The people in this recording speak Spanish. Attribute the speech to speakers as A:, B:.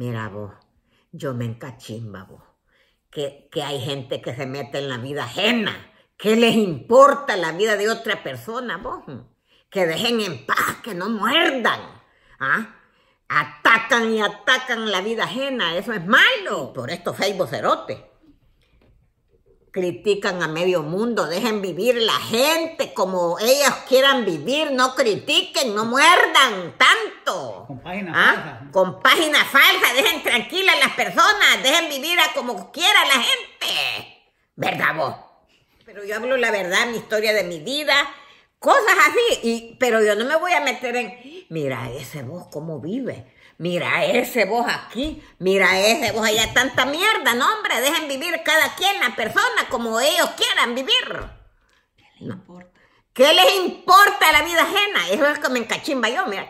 A: Mira vos, yo me encachimba vos. Que, hay gente que se mete en la vida ajena. ¿Qué les importa la vida de otra persona vos? Que dejen en paz, que no muerdan. ¿ah? Atacan y atacan la vida ajena. Eso es malo. Por esto facebook vocerotes critican a medio mundo, dejen vivir la gente como ellas quieran vivir, no critiquen, no muerdan tanto. ¿Ah? Con página falsa. Con página Dejen tranquilas las personas. Dejen vivir a como quiera la gente. ¿Verdad vos? Pero yo hablo la verdad, mi historia de mi vida. Cosas así. Y, pero yo no me voy a meter en.
B: Mira ese vos cómo vive. Mira ese
A: vos aquí. Mira ese vos allá. Tanta mierda. No, hombre. Dejen vivir cada quien la persona como ellos quieran vivir. ¿Qué les importa? ¿Qué les importa la vida ajena? Eso es como en encachimba yo, mira.